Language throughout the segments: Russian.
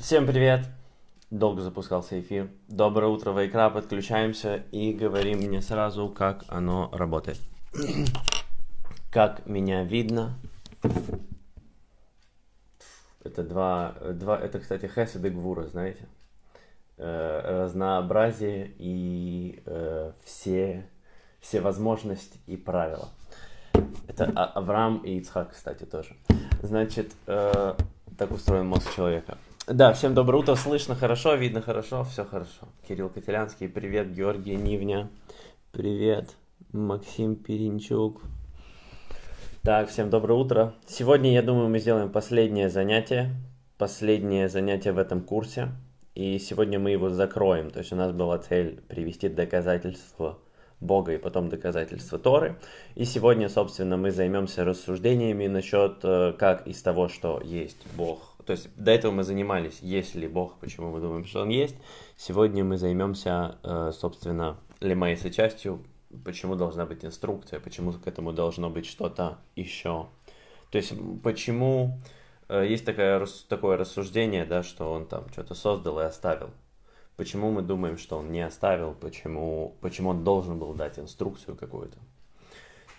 Всем привет! Долго запускался эфир. Доброе утро, Вайкра. Подключаемся и говорим мне сразу, как оно работает. как меня видно. Это два, два это, кстати, Хесед и Гвура, знаете. Э, разнообразие и э, все, все возможности и правила. Это а- Авраам и Ицхак, кстати, тоже. Значит, э, так устроен мозг человека – да, всем доброе утро, слышно хорошо, видно хорошо, все хорошо. Кирилл Котелянский, привет, Георгий Нивня, привет, Максим Перенчук. Так, всем доброе утро. Сегодня, я думаю, мы сделаем последнее занятие, последнее занятие в этом курсе. И сегодня мы его закроем, то есть у нас была цель привести доказательства Бога и потом доказательства Торы. И сегодня, собственно, мы займемся рассуждениями насчет, э, как из того, что есть Бог, то есть до этого мы занимались, есть ли Бог, почему мы думаем, что Он есть. Сегодня мы займемся, э, собственно, лемейской частью, почему должна быть инструкция, почему к этому должно быть что-то еще. То есть почему э, есть такое, такое рассуждение, да, что Он там что-то создал и оставил. Почему мы думаем, что Он не оставил, почему, почему Он должен был дать инструкцию какую-то.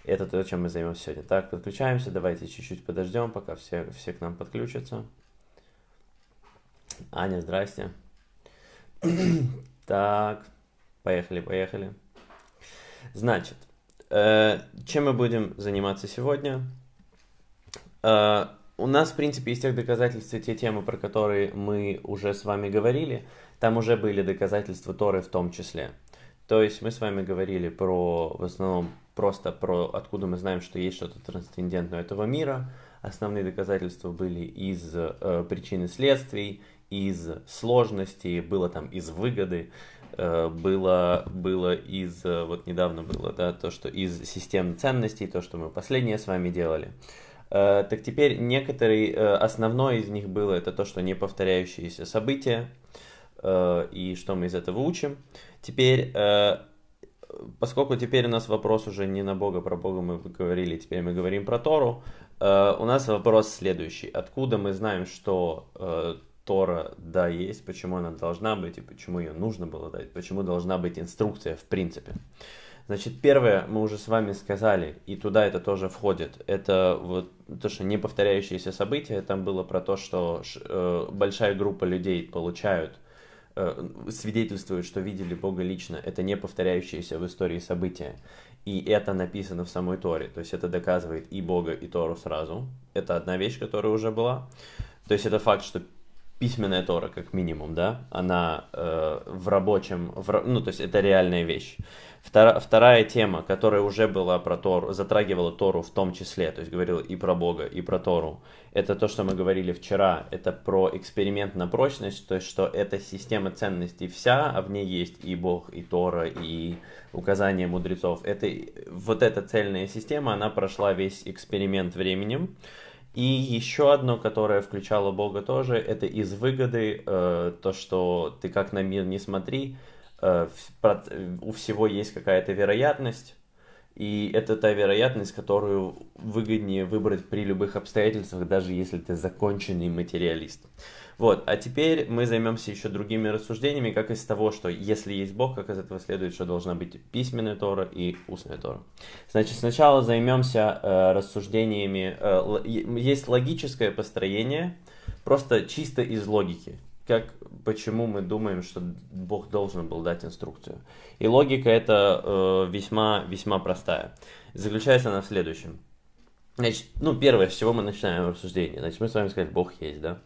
Это то, чем мы займемся сегодня. Так, подключаемся, давайте чуть-чуть подождем, пока все, все к нам подключатся. Аня, здрасте. так, поехали, поехали. Значит, э, чем мы будем заниматься сегодня? Э, у нас, в принципе, из тех доказательств те темы, про которые мы уже с вами говорили, там уже были доказательства Торы в том числе. То есть мы с вами говорили про, в основном, просто про откуда мы знаем, что есть что-то трансцендентное этого мира. Основные доказательства были из э, причин и следствий, из сложности, было там из выгоды, э, было, было из, э, вот недавно было, да, то, что из систем ценностей, то, что мы последнее с вами делали. Э, так теперь некоторые, основное из них было, это то, что не повторяющиеся события, и что мы из этого учим. Теперь, поскольку теперь у нас вопрос уже не на Бога, про Бога мы говорили, теперь мы говорим про Тору, у нас вопрос следующий. Откуда мы знаем, что Тора, да, есть, почему она должна быть и почему ее нужно было дать, почему должна быть инструкция в принципе. Значит, первое, мы уже с вами сказали, и туда это тоже входит, это вот то, что не повторяющиеся события, там было про то, что э, большая группа людей получают, э, свидетельствуют, что видели Бога лично, это не повторяющиеся в истории события. И это написано в самой Торе, то есть это доказывает и Бога, и Тору сразу. Это одна вещь, которая уже была. То есть это факт, что письменная Тора, как минимум, да, она э, в рабочем, в, ну, то есть это реальная вещь. Втора, вторая тема, которая уже была про Тору, затрагивала Тору в том числе, то есть говорила и про Бога, и про Тору, это то, что мы говорили вчера, это про эксперимент на прочность, то есть что эта система ценностей вся, а в ней есть и Бог, и Тора, и указания мудрецов. Это, вот эта цельная система, она прошла весь эксперимент временем, и еще одно, которое включало Бога тоже, это из выгоды, э, то, что ты как на мир не смотри, э, э у всего есть какая-то вероятность, и это та вероятность, которую выгоднее выбрать при любых обстоятельствах, даже если ты законченный материалист. Вот, а теперь мы займемся еще другими рассуждениями, как из того, что если есть Бог, как из этого следует, что должна быть письменная Тора и устная Тора. Значит, сначала займемся э, рассуждениями. Э, есть логическое построение, просто чисто из логики как, почему мы думаем, что Бог должен был дать инструкцию. И логика это э, весьма, весьма простая. Заключается она в следующем. Значит, ну, первое, с чего мы начинаем обсуждение. Значит, мы с вами сказали, Бог есть, да?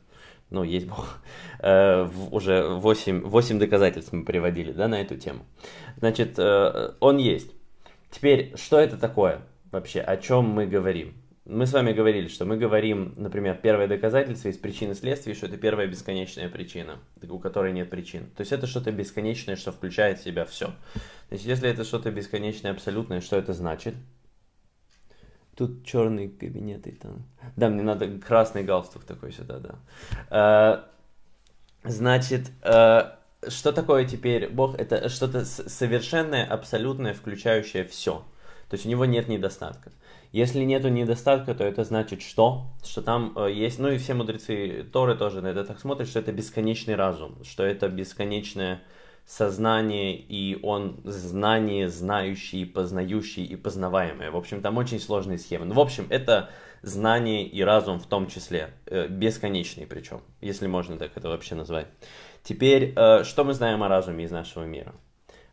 Ну, есть Бог. Э, уже 8, 8 доказательств мы приводили, да, на эту тему. Значит, э, Он есть. Теперь, что это такое вообще? О чем мы говорим? мы с вами говорили, что мы говорим, например, первое доказательство из причины следствия, что это первая бесконечная причина, у которой нет причин. То есть это что-то бесконечное, что включает в себя все. То есть если это что-то бесконечное, абсолютное, что это значит? Тут черный кабинет и там. Да, мне надо красный галстук такой сюда, да. А, значит, а, что такое теперь Бог? Это что-то совершенное, абсолютное, включающее все. То есть у него нет недостатка. Если нету недостатка, то это значит что? Что там э, есть, ну и все мудрецы Торы тоже на это так смотрят, что это бесконечный разум, что это бесконечное сознание, и он знание, знающий, познающий и познаваемое. В общем, там очень сложные схемы. Ну, в общем, это знание и разум в том числе, э, бесконечный причем, если можно так это вообще назвать. Теперь, э, что мы знаем о разуме из нашего мира?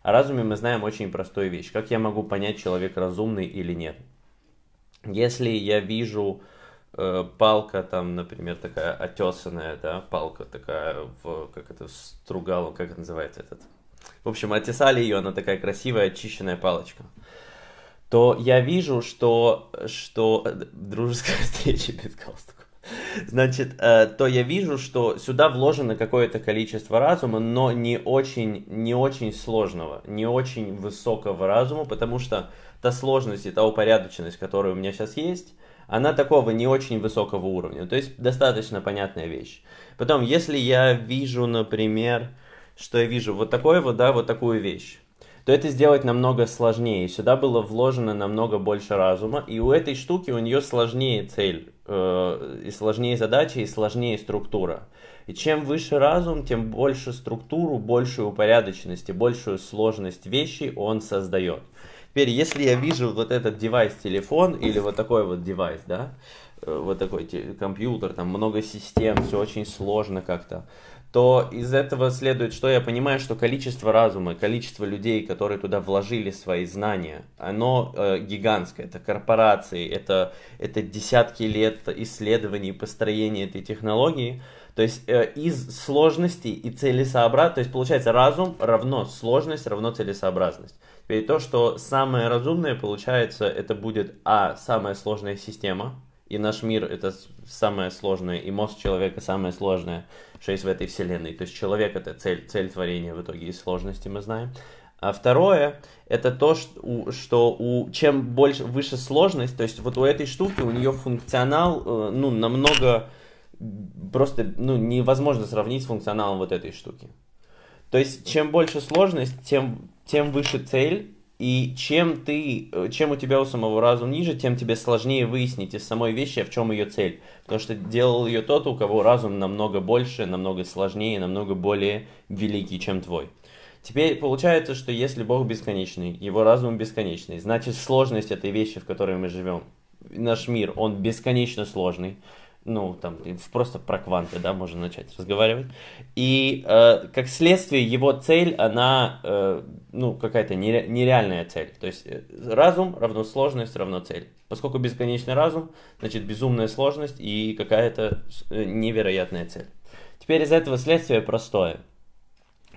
О разуме мы знаем очень простую вещь. Как я могу понять, человек разумный или нет? Если я вижу э, палка там, например, такая отесанная, да, палка такая, в, как это, стругало, как это называется этот. В общем, отесали ее, она такая красивая, очищенная палочка то я вижу, что, что э, дружеская встреча без галстука. Значит, э, то я вижу, что сюда вложено какое-то количество разума, но не очень, не очень сложного, не очень высокого разума, потому что та сложность и та упорядоченность, которая у меня сейчас есть, она такого не очень высокого уровня. То есть достаточно понятная вещь. Потом, если я вижу, например, что я вижу вот такое вот, да, вот такую вещь, то это сделать намного сложнее. Сюда было вложено намного больше разума, и у этой штуки у нее сложнее цель Э, и сложнее задача, и сложнее структура. И чем выше разум, тем больше структуру, большую упорядоченность и большую сложность вещей он создает. Теперь, если я вижу вот этот девайс телефон или вот такой вот девайс, да, э, вот такой компьютер, там много систем, все очень сложно как-то то из этого следует, что я понимаю, что количество разума, количество людей, которые туда вложили свои знания, оно э, гигантское. Это корпорации, это, это десятки лет исследований, построения этой технологии. То есть э, из сложности и целесообразности, то есть получается разум равно сложность равно целесообразность. Теперь то, что самое разумное получается, это будет а самая сложная система, и наш мир это самое сложное, и мозг человека самое сложное. 6 в этой вселенной. То есть человек это цель, цель творения в итоге и сложности мы знаем. А второе, это то, что у, что у чем больше, выше сложность, то есть вот у этой штуки, у нее функционал, э, ну, намного просто, ну, невозможно сравнить с функционалом вот этой штуки. То есть, чем больше сложность, тем, тем выше цель, и чем ты, э, чем у тебя у самого разум ниже, тем тебе сложнее выяснить из самой вещи, а в чем ее цель. Потому что делал ее тот, у кого разум намного больше, намного сложнее, намного более великий, чем твой. Теперь получается, что если Бог бесконечный, его разум бесконечный, значит сложность этой вещи, в которой мы живем, наш мир, он бесконечно сложный ну, там, просто про кванты, да, можно начать разговаривать. И, э, как следствие, его цель, она, э, ну, какая-то нере- нереальная цель. То есть, э, разум равно сложность равно цель. Поскольку бесконечный разум, значит, безумная сложность и какая-то э, невероятная цель. Теперь из этого следствие простое.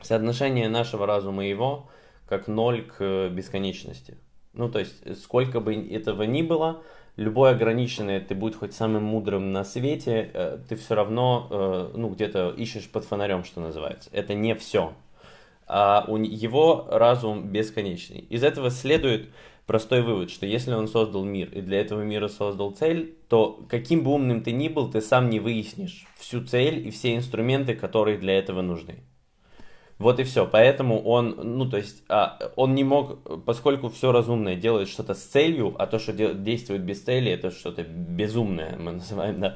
Соотношение нашего разума и его как ноль к э, бесконечности. Ну, то есть, сколько бы этого ни было, любой ограниченный, ты будь хоть самым мудрым на свете, э, ты все равно, э, ну, где-то ищешь под фонарем, что называется. Это не все. А у его разум бесконечный. Из этого следует простой вывод, что если он создал мир и для этого мира создал цель, то каким бы умным ты ни был, ты сам не выяснишь всю цель и все инструменты, которые для этого нужны. Вот и все. Поэтому он, ну, то есть, а, он не мог, поскольку все разумное делает что-то с целью, а то, что де- действует без цели, это что-то безумное, мы называем, да.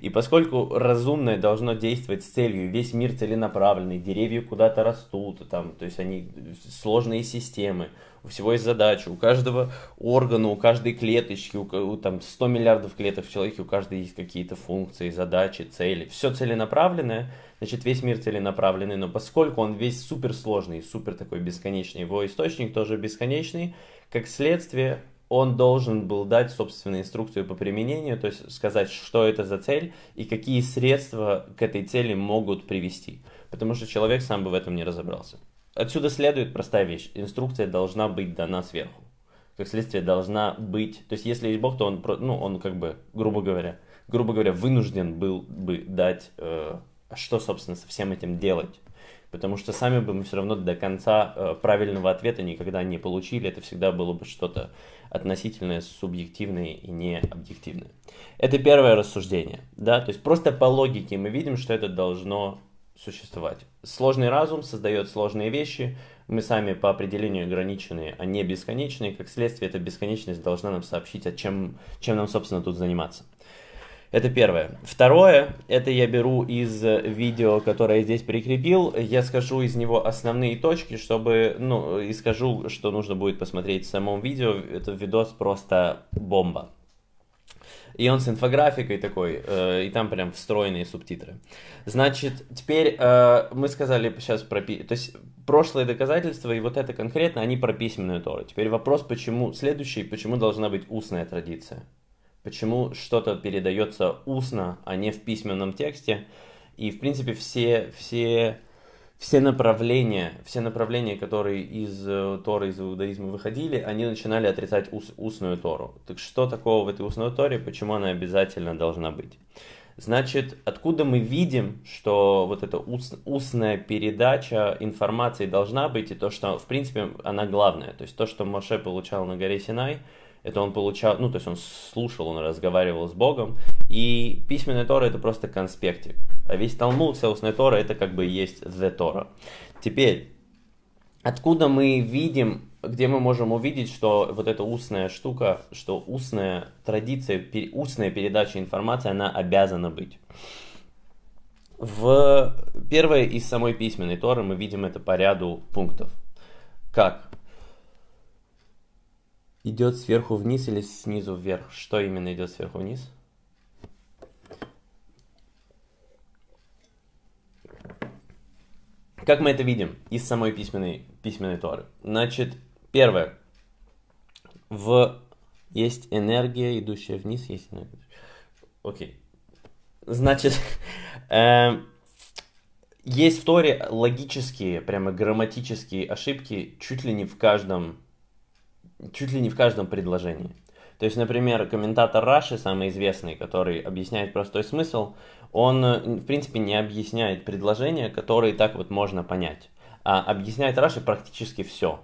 И поскольку разумное должно действовать с целью, весь мир целенаправленный, деревья куда-то растут, там, то есть они сложные системы, у всего есть задача, у каждого органа, у каждой клеточки, у, у там 100 миллиардов клеток в человеке, у каждой есть какие-то функции, задачи, цели. Все целенаправленное, значит весь мир целенаправленный, но поскольку он весь суперсложный, супер такой бесконечный, его источник тоже бесконечный, как следствие он должен был дать собственную инструкцию по применению, то есть сказать, что это за цель и какие средства к этой цели могут привести. Потому что человек сам бы в этом не разобрался. Отсюда следует простая вещь. Инструкция должна быть дана сверху. Как следствие должна быть... То есть если есть Бог, то он, ну, он как бы, грубо говоря, грубо говоря, вынужден был бы дать, э, что, собственно, со всем этим делать. Потому что сами бы мы все равно до конца э, правильного ответа никогда не получили. Это всегда было бы что-то относительное, субъективное и необъективное. Это первое рассуждение. Да? То есть просто по логике мы видим, что это должно существовать. Сложный разум создает сложные вещи. Мы сами по определению ограничены, а не бесконечны. как следствие, эта бесконечность должна нам сообщить, о чем, чем нам, собственно, тут заниматься. Это первое. Второе, это я беру из видео, которое я здесь прикрепил. Я скажу из него основные точки, чтобы, ну, и скажу, что нужно будет посмотреть в самом видео. Это видос просто бомба. И он с инфографикой такой, э, и там прям встроенные субтитры. Значит, теперь э, мы сказали сейчас про... То есть прошлые доказательства и вот это конкретно, они про письменную Тору. Теперь вопрос, почему... Следующий, почему должна быть устная традиция? Почему что-то передается устно, а не в письменном тексте? И, в принципе, все... все все направления, все направления, которые из э, Торы, из иудаизма выходили, они начинали отрицать ус, устную Тору. Так что такого в этой устной Торе, почему она обязательно должна быть? Значит, откуда мы видим, что вот эта уст, устная передача информации должна быть, и то, что, в принципе, она главная, то есть то, что Моше получал на горе Синай – это он получал, ну, то есть он слушал, он разговаривал с Богом. И письменная Тора это просто конспектик. А весь Талмуд, вся Тора, это как бы есть The Тора. Теперь, откуда мы видим где мы можем увидеть, что вот эта устная штука, что устная традиция, устная передача информации, она обязана быть. В первой из самой письменной Торы мы видим это по ряду пунктов. Как? идет сверху вниз или снизу вверх? Что именно идет сверху вниз? Как мы это видим из самой письменной, письменной Торы? Значит, первое. В... Есть энергия, идущая вниз, есть энергия. Окей. Значит, э, есть в Торе логические, прямо грамматические ошибки чуть ли не в каждом чуть ли не в каждом предложении. То есть, например, комментатор Раши, самый известный, который объясняет простой смысл, он, э, в принципе, не объясняет предложения, которые так вот можно понять. А объясняет Раши практически все.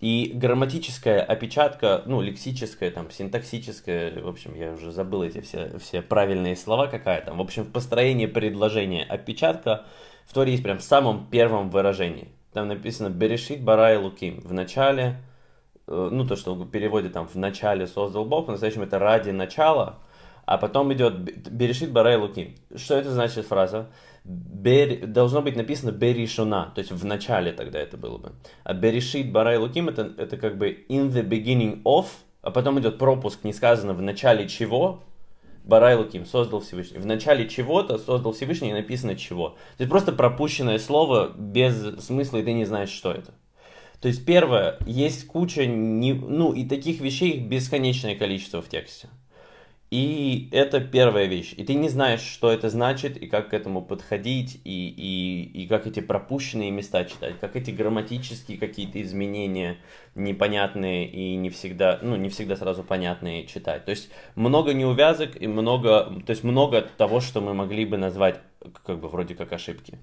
И грамматическая опечатка, ну, лексическая, там, синтаксическая, в общем, я уже забыл эти все, все правильные слова, какая там. В общем, в построении предложения опечатка в Торе есть прям в самом первом выражении. Там написано «Берешит барай луким» в начале – Э, ну, то, что в переводе там в начале создал Бог, по-настоящему это ради начала, а потом идет Берешит Барай Луки. Что это значит фраза? Бер... Должно быть написано Берешуна, то есть в начале тогда это было бы. А Берешит Барай Луким это, это как бы in the beginning of, а потом идет пропуск, не сказано в начале чего, Барай Луким создал Всевышний. В начале чего-то создал Всевышний и написано чего. То есть просто пропущенное слово без смысла, и ты не знаешь, что это. То есть, первое, есть куча, не, ну, и таких вещей их бесконечное количество в тексте. И это первая вещь. И ты не знаешь, что это значит, и как к этому подходить, и, и, и как эти пропущенные места читать, как эти грамматические какие-то изменения непонятные и не всегда, ну, не всегда сразу понятные читать. То есть много неувязок и много, то есть много того, что мы могли бы назвать как бы вроде как ошибки.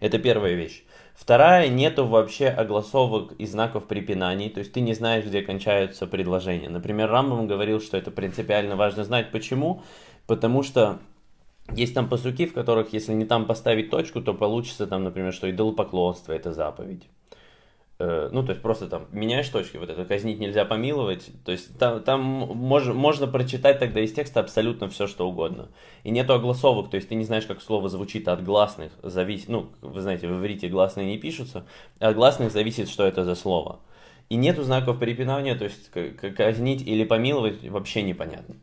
Это первая вещь. Вторая, нету вообще огласовок и знаков препинаний, то есть ты не знаешь, где кончаются предложения. Например, Рамбам говорил, что это принципиально важно знать. Почему? Потому что есть там пасуки, в которых, если не там поставить точку, то получится там, например, что идолопоклонство – это заповедь. Э, ну, то есть просто там меняешь точки, вот это казнить нельзя помиловать, то есть там, там мож, можно прочитать тогда из текста абсолютно все, что угодно. И нету огласовок, то есть ты не знаешь, как слово звучит а от гласных, зависит, ну, вы знаете, вы врите, гласные не пишутся, а от гласных зависит, что это за слово. И нету знаков препинания, то есть казнить или помиловать вообще непонятно.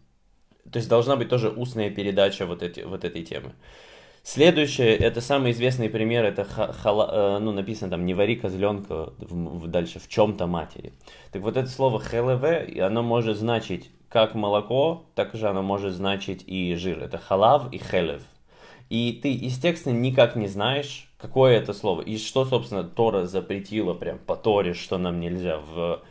То есть должна быть тоже устная передача вот, эти, вот этой темы. Следующее, это самый известный пример, это хала, э, ну, написано там «не вари козленка» дальше «в чем-то матери». Так вот это слово «хлв», оно может значить как молоко, так же оно может значить и жир. Это халав и хелев. И ты, из текста никак не знаешь, какое это слово. И что, собственно, Тора запретила прям по Торе, что нам нельзя в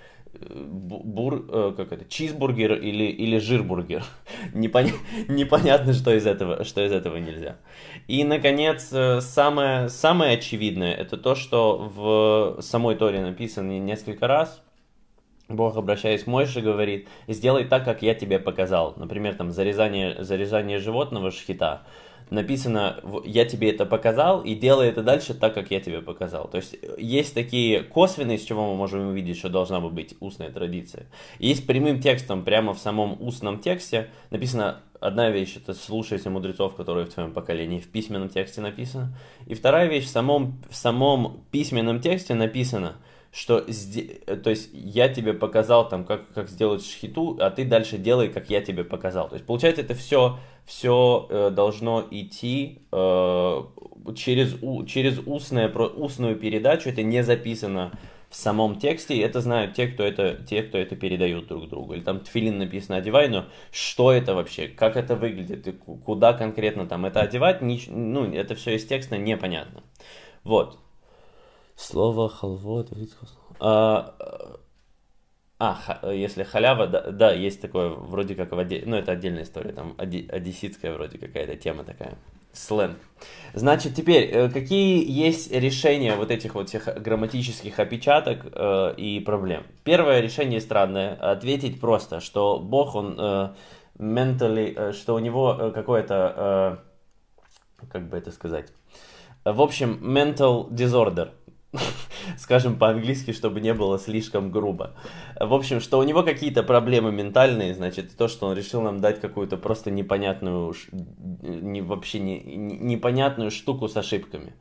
бур, э, как это, чизбургер или, или жирбургер. Непоня... Непонятно, что из, этого, что из этого нельзя. И, наконец, э, самое, самое очевидное, это то, что в самой Торе написано несколько раз, Бог, обращаясь к Мойше, говорит, сделай так, как я тебе показал. Например, там зарезание, зарезание животного шхита написано «я тебе это показал» и «делай это дальше так, как я тебе показал». То есть э, есть такие косвенные, с чего мы можем увидеть, что должна бы быть устная традиция. И есть прямым текстом, прямо в самом устном тексте написано одна вещь – это слушайте мудрецов, которые в твоем поколении в письменном тексте написано. И вторая вещь – в самом, в самом письменном тексте написано – что э, то есть я тебе показал там, как, как сделать шхиту, а ты дальше делай, как я тебе показал. То есть получается это все, все э, должно идти э, через, у, через устное, про, устную передачу, это не записано в самом тексте, это знают те, кто это, те, кто это передают друг другу. Или там тфилин написано «одевай», но что это вообще, как это выглядит, и куда конкретно там это одевать, не, ну, это все из текста непонятно. Вот, Слово халвот. А, а, а если халява, да, да, есть такое, вроде как в Оде... Ну, это отдельная история, там, оди... одесситская вроде какая-то тема такая. Сленг. Значит, теперь, э, какие есть решения вот этих вот всех грамматических опечаток э, и проблем? Первое решение странное. Ответить просто, что Бог, он э, mentally, э, что у него э, какое-то, э, как бы это сказать, в общем, mental disorder – скажем по-английски, чтобы не было слишком грубо. В общем, что у него какие-то проблемы ментальные, значит, то, что он решил нам дать какую-то просто непонятную, не, вообще не, не, непонятную штуку с ошибками.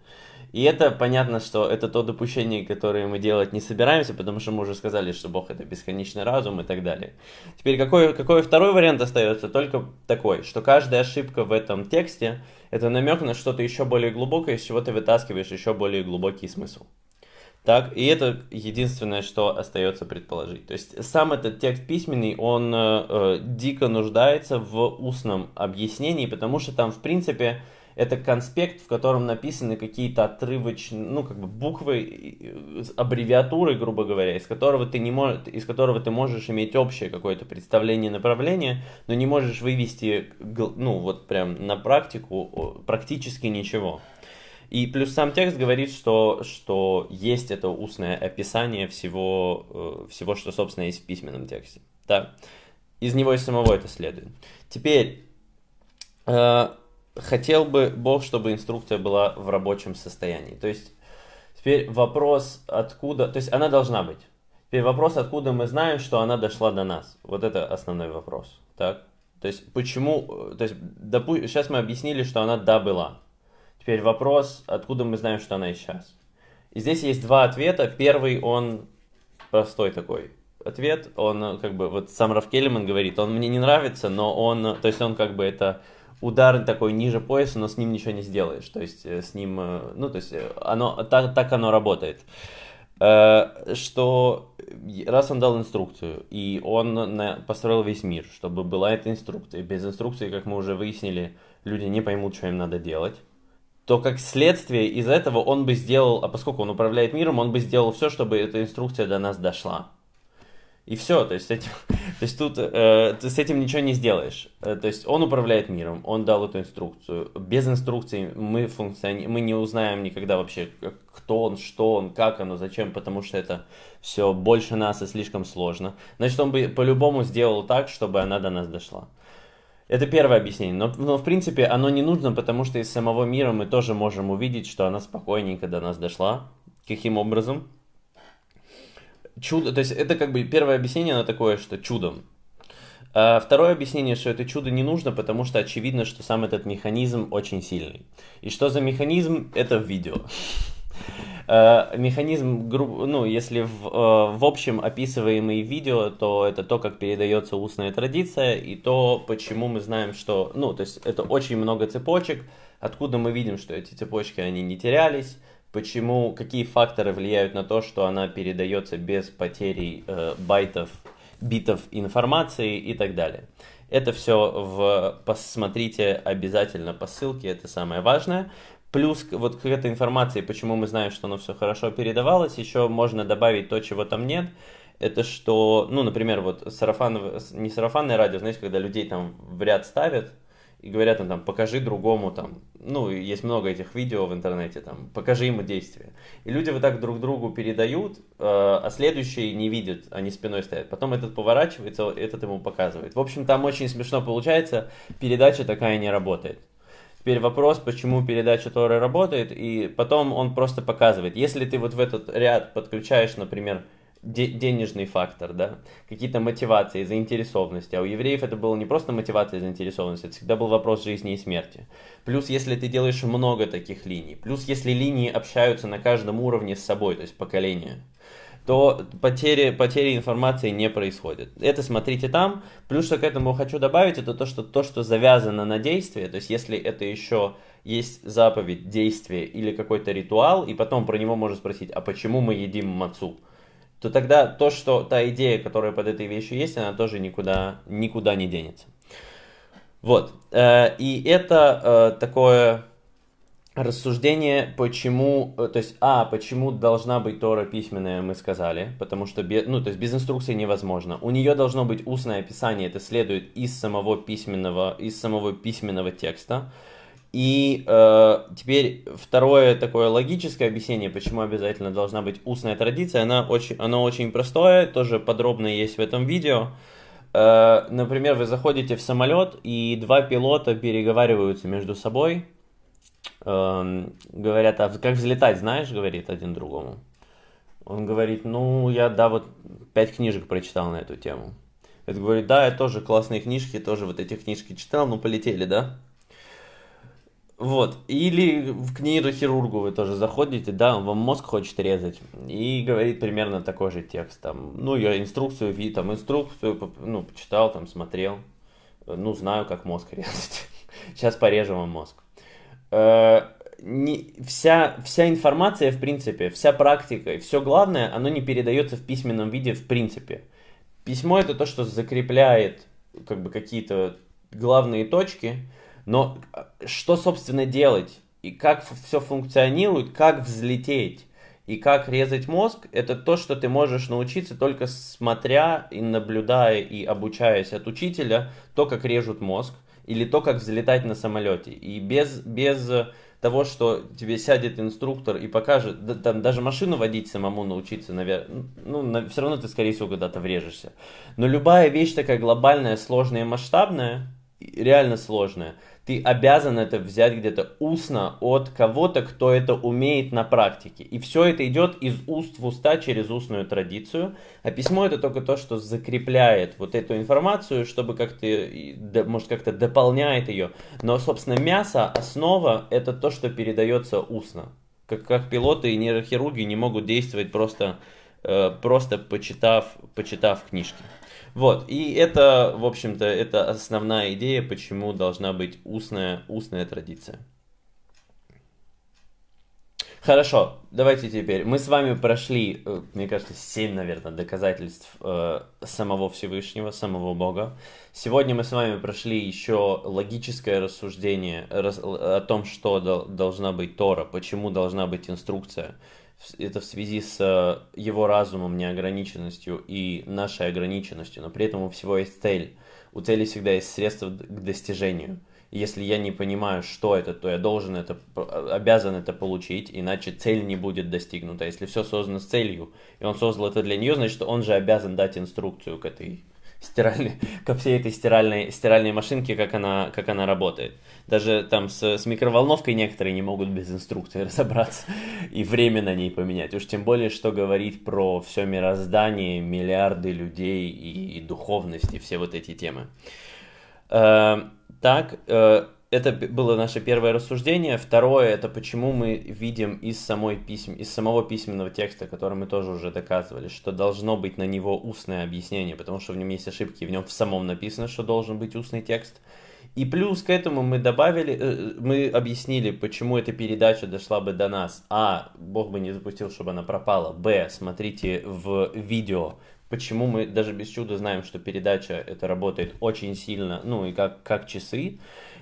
И это понятно, что это то допущение, которое мы делать не собираемся, потому что мы уже сказали, что Бог это бесконечный разум и так далее. Теперь какой, какой второй вариант остается? Только такой, что каждая ошибка в этом тексте это намек на что-то еще более глубокое, из чего ты вытаскиваешь еще более глубокий смысл. Так, и это единственное, что остается предположить. То есть сам этот текст письменный, он э, э дико нуждается в устном объяснении, потому что там, в принципе, это конспект, в котором написаны какие-то отрывочные, ну, как бы буквы, э, аббревиатуры, грубо говоря, из которого ты, не можешь, из которого ты можешь иметь общее какое-то представление направления, но не можешь вывести, ну, вот прям на практику практически ничего. И плюс сам текст говорит, что, что есть это устное описание всего, э, всего, что, собственно, есть в письменном тексте. Да. Из него и самого это следует. Теперь, э, хотел бы Бог, чтобы инструкция была в рабочем состоянии. То есть теперь вопрос, откуда... То есть она должна быть. Теперь вопрос, откуда мы знаем, что она дошла до нас. Вот это основной вопрос. Так? То есть почему... То есть допу... сейчас мы объяснили, что она да была. Теперь вопрос, откуда мы знаем, что она и сейчас. И здесь есть два ответа. Первый, он простой такой ответ. Он э, как бы, вот сам Рафкелеман говорит, он мне не нравится, но он... То есть он как бы это удар такой ниже пояса, но с ним ничего не сделаешь. То есть э, с ним, э, ну, то есть э, оно, так, так оно работает. Что раз он дал инструкцию, и он построил весь мир, чтобы была эта инструкция. Без инструкции, как мы уже выяснили, люди не поймут, что им надо делать то как следствие из этого он бы сделал, а поскольку он управляет миром, он бы сделал все, чтобы эта инструкция до нас дошла. И все, то есть, этим, то есть тут э, ты с этим ничего не сделаешь. Э, то есть он управляет миром, он дал эту инструкцию. Без инструкции мы, функциони... мы не узнаем никогда вообще, кто он, что он, как оно, зачем, потому что это все больше нас и слишком сложно. Значит, он бы по-любому сделал так, чтобы она до нас дошла. Это первое объяснение, но, но в принципе оно не нужно, потому что из самого мира мы тоже можем увидеть, что она спокойненько до нас дошла. Каким образом? чудо, то есть это как бы первое объяснение, оно такое, что чудом. А второе объяснение, что это чудо не нужно, потому что очевидно, что сам этот механизм очень сильный. И что за механизм, это в видео. А, механизм, ну, если в, э, в общем описываемые видео, то это то, как передается устная традиция, и то, почему мы знаем, что, ну, то есть это очень много цепочек, откуда мы видим, что эти цепочки, они не терялись, почему, какие факторы влияют на то, что она передается без потери э, байтов, битов информации и так далее. Это все в, посмотрите обязательно по ссылке, это самое важное. Плюс вот к этой информации, почему мы знаем, что оно все хорошо передавалось, еще можно добавить то, чего там нет. Это что, ну, например, вот сарафан, не сарафанное радио, знаете, когда людей там в ряд ставят, и говорят им там, покажи другому там, ну, есть много этих видео в интернете, там, покажи ему действие. И люди вот так друг другу передают, э, а следующий не видит, они спиной стоят. Потом этот поворачивается, этот ему показывает. В общем, там очень смешно получается, передача такая не работает. Теперь вопрос, почему передача Торы работает, и потом он просто показывает. Если ты вот в этот ряд подключаешь, например, денежный фактор, да, какие-то мотивации, заинтересованности. А у евреев это было не просто мотивация и заинтересованность, это всегда был вопрос жизни и смерти. Плюс, если ты делаешь много таких линий, плюс, если линии общаются на каждом уровне с собой, то есть поколение, то потери, потери информации не происходит. Это смотрите там. Плюс, что к этому хочу добавить, это то, что то, что завязано на действие, то есть если это еще есть заповедь, действие или какой-то ритуал, и потом про него можно спросить, а почему мы едим мацу? то тогда то, что та идея, которая под этой вещью есть, она тоже никуда, никуда не денется. Вот. Э, и это э, такое рассуждение, почему, э, то есть, а, почему должна быть Тора письменная, мы сказали, потому что, без, ну, то есть, без инструкции невозможно. У нее должно быть устное описание, это следует из самого письменного, из самого письменного текста. И э, теперь второе такое логическое объяснение, почему обязательно должна быть устная традиция, она очень, оно очень простое, тоже подробно есть в этом видео. Э, например, вы заходите в самолет, и два пилота переговариваются между собой, э, говорят, а как взлетать, знаешь, говорит один другому. Он говорит, ну, я, да, вот пять книжек прочитал на эту тему. Это говорит, да, я тоже классные книжки, тоже вот эти книжки читал, ну, полетели, да? Вот. Или к нейрохирургу вы тоже заходите, да, он вам мозг хочет резать. И говорит примерно такой же текст. Там, ну, я инструкцию ви, там, инструкцию, ну, почитал, там, смотрел. Ну, знаю, как мозг резать. Сейчас порежем вам мозг. Э, не, вся, вся информация, в принципе, вся практика и все главное, оно не передается в письменном виде, в принципе. Письмо это то, что закрепляет как бы какие-то главные точки, но э, что, собственно, делать? И как все функционирует, как взлететь? И как резать мозг, это то, что ты можешь научиться только смотря и наблюдая и обучаясь от учителя, то, как режут мозг, или то, как взлетать на самолете. И без, без э, того, что тебе сядет инструктор и покажет, да, там даже машину водить самому научиться, наверное, ну, на, все равно ты, скорее всего, когда-то врежешься. Но любая вещь такая глобальная, сложная масштабная, реально сложная – ты обязан это взять где-то устно от кого-то, кто это умеет на практике. И все это идет из уст в уста через устную традицию. А письмо это только то, что закрепляет вот эту информацию, чтобы как-то, может, как-то дополняет ее. Но, собственно, мясо, основа, это то, что передается устно. Как, как пилоты и нейрохирурги не могут действовать просто, э, просто почитав, почитав книжки. Вот, и это, в общем-то, это основная идея, почему должна быть устная, устная традиция. Хорошо, давайте теперь. Мы с вами прошли, э, мне кажется, 7, наверное, доказательств э, самого Всевышнего, самого Бога. Сегодня мы с вами прошли еще логическое рассуждение раз, о том, что дол, должна быть Тора, почему должна быть инструкция, это в связи с э, его разумом, неограниченностью и нашей ограниченностью, но при этом у всего есть цель. У цели всегда есть средства к достижению. И если я не понимаю, что это, то я должен это, а, обязан это получить, иначе цель не будет достигнута. Если все создано с целью, и он создал это для нее, значит, он же обязан дать инструкцию к этой стиральной, ко всей этой стиральной, стиральной машинке, как она, как она работает. Даже там с, с микроволновкой некоторые не могут без инструкции разобраться и время на ней поменять. Уж тем более, что говорить про все мироздание, миллиарды людей и, и духовность и все вот эти темы. Э, так, э, это было наше первое рассуждение. Второе, это почему мы видим из, самой письм... из самого письменного текста, который мы тоже уже доказывали, что должно быть на него устное объяснение, потому что в нем есть ошибки, в нем в самом написано, что должен быть устный текст. И плюс к этому мы добавили, э, э, мы объяснили, почему эта передача дошла бы до нас. А, Бог бы не запустил, чтобы она пропала. Б, смотрите в видео, почему мы даже без чуда знаем, что передача это работает очень сильно, ну и как, как часы.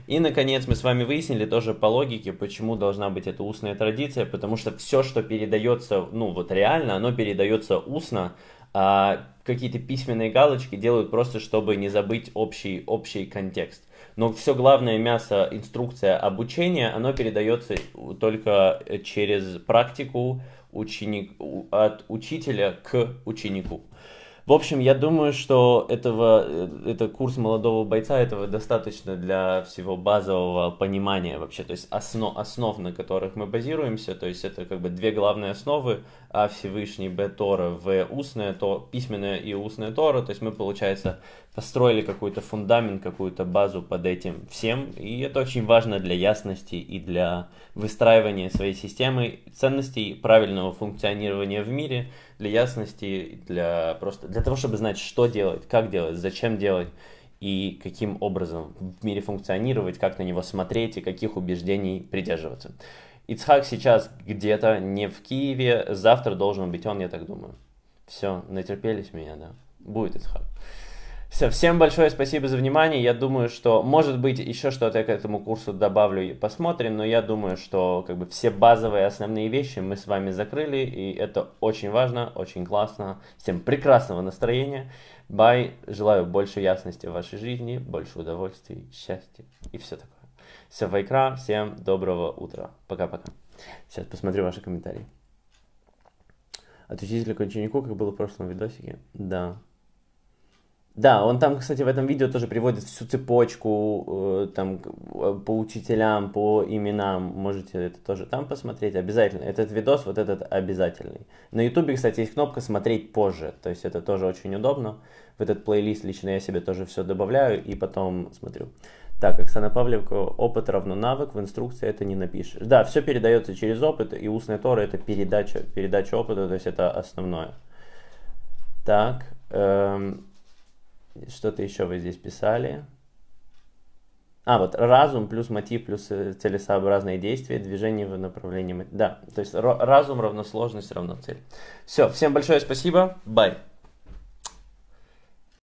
И, наконец, мы с вами выяснили тоже по логике, почему должна быть эта устная традиция, потому что все, что передается, ну вот реально, оно передается устно, а какие-то письменные галочки делают просто, чтобы не забыть общий, общий контекст. Но все главное мясо, инструкция обучения, оно передается только через практику ученик, от учителя к ученику. В общем, я думаю, что этого, э, это курс молодого бойца, этого достаточно для всего базового понимания вообще, то есть основ, основ, на которых мы базируемся, то есть это как бы две главные основы, а Всевышний, Б Тора, В устное то письменное и устное Тора. То есть мы, получается, построили какой-то фундамент, какую-то базу под этим всем. И это очень важно для ясности и для выстраивания своей системы ценностей, правильного функционирования в мире, для ясности, для просто для того, чтобы знать, что делать, как делать, зачем делать и каким образом в мире функционировать, как на него смотреть и каких убеждений придерживаться. Ицхак сейчас где-то, не в Киеве, завтра должен быть он, я так думаю. Все, натерпелись меня, да. Будет Ицхак. Все, всем большое спасибо за внимание. Я думаю, что, может быть, еще что-то я к этому курсу добавлю и посмотрим, но я думаю, что как бы все базовые основные вещи мы с вами закрыли, и это очень важно, очень классно. Всем прекрасного настроения. Бай. Желаю больше ясности в вашей жизни, больше удовольствий, счастья и все такое. Все, Вайкра, всем доброго утра. Пока-пока. Сейчас посмотрю ваши комментарии. От учителя к ученику, как было в прошлом видосике. Да. Да, он там, кстати, в этом видео тоже приводит всю цепочку э, там э, по учителям, по именам. Можете это тоже там посмотреть. Обязательно. Этот видос, вот этот обязательный. На ютубе, кстати, есть кнопка «Смотреть позже». То есть это тоже очень удобно. В этот плейлист лично я себе тоже все добавляю и потом смотрю. Так, Оксана Павлевка, опыт равно навык, в инструкции это не напишешь. Да, все передается через опыт, и устная тора это передача, передача опыта, то есть это основное. Так, эм, что-то еще вы здесь писали. А, вот разум плюс мотив плюс э, целесообразное действие, движение в направлении... Да, то есть разум равно сложность равно цель. Все, всем большое спасибо, бай!